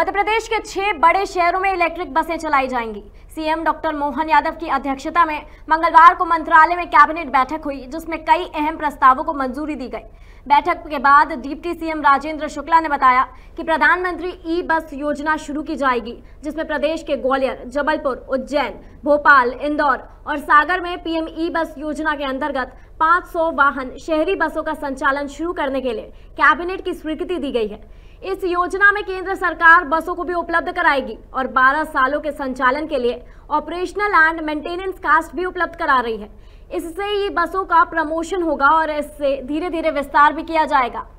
मध्य प्रदेश के छह बड़े शहरों में इलेक्ट्रिक बसें चलाई जाएंगी सीएम डॉक्टर मोहन यादव की अध्यक्षता में मंगलवार को मंत्रालय में कैबिनेट बैठक हुई जिसमें कई अहम प्रस्तावों को मंजूरी दी गई बैठक के बाद डिप्टी सीएम राजेंद्र शुक्ला ने बताया कि प्रधानमंत्री ई बस योजना शुरू की जाएगी जिसमें प्रदेश के ग्वालियर जबलपुर उज्जैन भोपाल इंदौर और सागर में पीएम ई बस योजना के अंतर्गत 500 वाहन शहरी बसों का संचालन शुरू करने के लिए कैबिनेट की स्वीकृति दी गई है इस योजना में केंद्र सरकार बसों को भी उपलब्ध कराएगी और 12 सालों के संचालन के लिए ऑपरेशनल एंड मेंटेनेंस कास्ट भी उपलब्ध करा रही है इससे ये बसों का प्रमोशन होगा और इससे धीरे धीरे विस्तार भी किया जाएगा